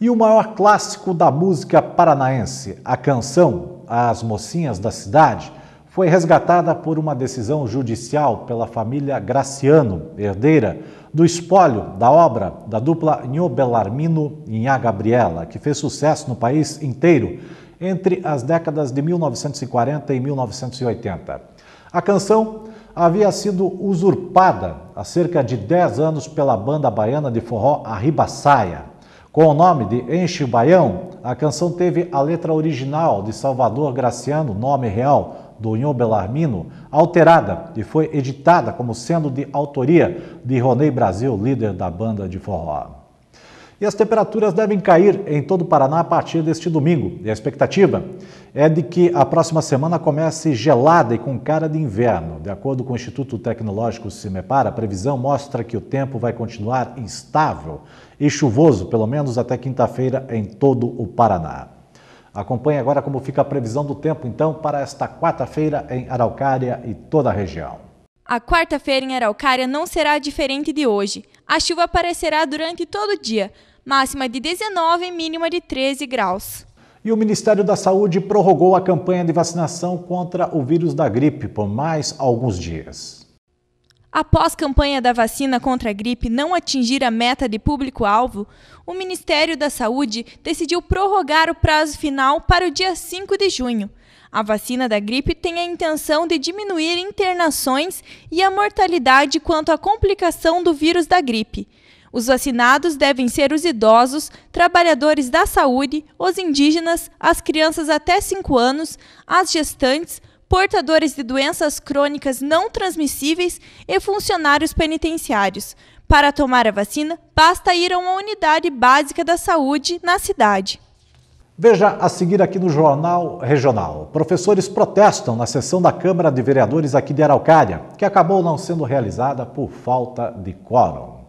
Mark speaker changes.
Speaker 1: e o maior clássico da música paranaense, a canção As Mocinhas da Cidade, foi resgatada por uma decisão judicial pela família Graciano, herdeira do espólio da obra da dupla Nho Bellarmino e Nha Gabriela, que fez sucesso no país inteiro entre as décadas de 1940 e 1980. A canção havia sido usurpada há cerca de 10 anos pela banda baiana de forró Arribaçaia, com o nome de Enche o Baião, a canção teve a letra original de Salvador Graciano, nome real do Nho Belarmino, alterada e foi editada como sendo de autoria de Ronei Brasil, líder da banda de forró. E as temperaturas devem cair em todo o Paraná a partir deste domingo. E a expectativa é de que a próxima semana comece gelada e com cara de inverno. De acordo com o Instituto Tecnológico Cimepar, a previsão mostra que o tempo vai continuar instável e chuvoso, pelo menos até quinta-feira, em todo o Paraná. Acompanhe agora como fica a previsão do tempo, então, para esta quarta-feira em Araucária e toda a região.
Speaker 2: A quarta-feira em Araucária não será diferente de hoje. A chuva aparecerá durante todo o dia, máxima de 19 e mínima de 13 graus.
Speaker 1: E o Ministério da Saúde prorrogou a campanha de vacinação contra o vírus da gripe por mais alguns dias.
Speaker 2: Após a campanha da vacina contra a gripe não atingir a meta de público-alvo, o Ministério da Saúde decidiu prorrogar o prazo final para o dia 5 de junho. A vacina da gripe tem a intenção de diminuir internações e a mortalidade quanto à complicação do vírus da gripe. Os vacinados devem ser os idosos, trabalhadores da saúde, os indígenas, as crianças até 5 anos, as gestantes, portadores de doenças crônicas não transmissíveis e funcionários penitenciários. Para tomar a vacina, basta ir a uma unidade básica da saúde na cidade.
Speaker 1: Veja a seguir aqui no Jornal Regional. Professores protestam na sessão da Câmara de Vereadores aqui de Araucária, que acabou não sendo realizada por falta de quórum.